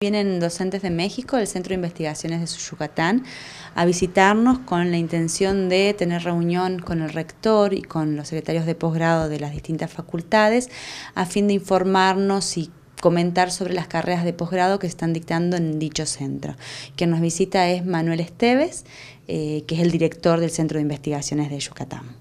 Vienen docentes de México, del Centro de Investigaciones de Yucatán a visitarnos con la intención de tener reunión con el rector y con los secretarios de posgrado de las distintas facultades a fin de informarnos y comentar sobre las carreras de posgrado que se están dictando en dicho centro. Quien nos visita es Manuel Esteves, eh, que es el director del Centro de Investigaciones de Yucatán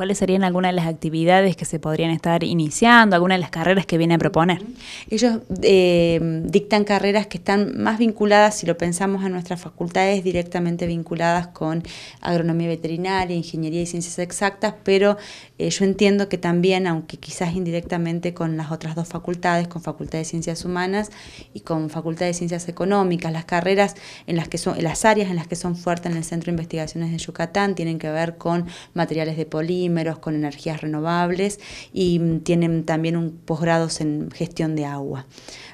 cuáles serían algunas de las actividades que se podrían estar iniciando, algunas de las carreras que viene a proponer. Ellos eh, dictan carreras que están más vinculadas, si lo pensamos a nuestras facultades, directamente vinculadas con agronomía veterinaria, ingeniería y ciencias exactas, pero eh, yo entiendo que también, aunque quizás indirectamente con las otras dos facultades, con Facultad de Ciencias Humanas y con Facultad de Ciencias Económicas, las carreras en las que son, las áreas en las que son fuertes en el Centro de Investigaciones de Yucatán tienen que ver con materiales de polímero, con energías renovables y mm, tienen también un posgrado en gestión de agua.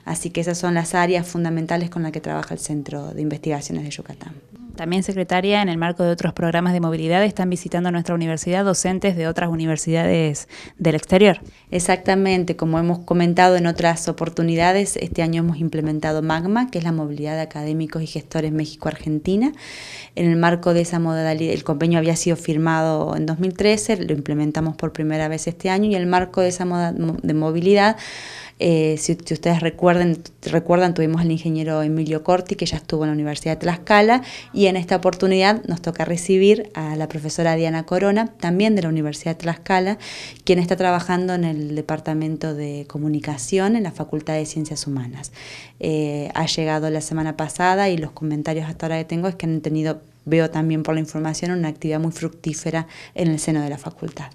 Así que esas son las áreas fundamentales con las que trabaja el Centro de Investigaciones de Yucatán. También, secretaria, en el marco de otros programas de movilidad están visitando nuestra universidad docentes de otras universidades del exterior. Exactamente, como hemos comentado en otras oportunidades, este año hemos implementado MAGMA, que es la movilidad de académicos y gestores México-Argentina. En el marco de esa modalidad, el convenio había sido firmado en 2013, lo implementamos por primera vez este año y en el marco de esa modalidad de movilidad eh, si, ustedes recuerden, recuerdan, tuvimos al ingeniero Emilio Corti, que ya estuvo en la Universidad de Tlaxcala, y y en esta oportunidad nos toca recibir a la profesora Diana Corona, también de la Universidad de Tlaxcala, quien está trabajando en el Departamento de Comunicación en la Facultad de Ciencias Humanas. Eh, ha llegado la semana pasada y los comentarios hasta ahora que tengo es que han tenido, veo también por la información, una actividad muy fructífera en el seno de la facultad.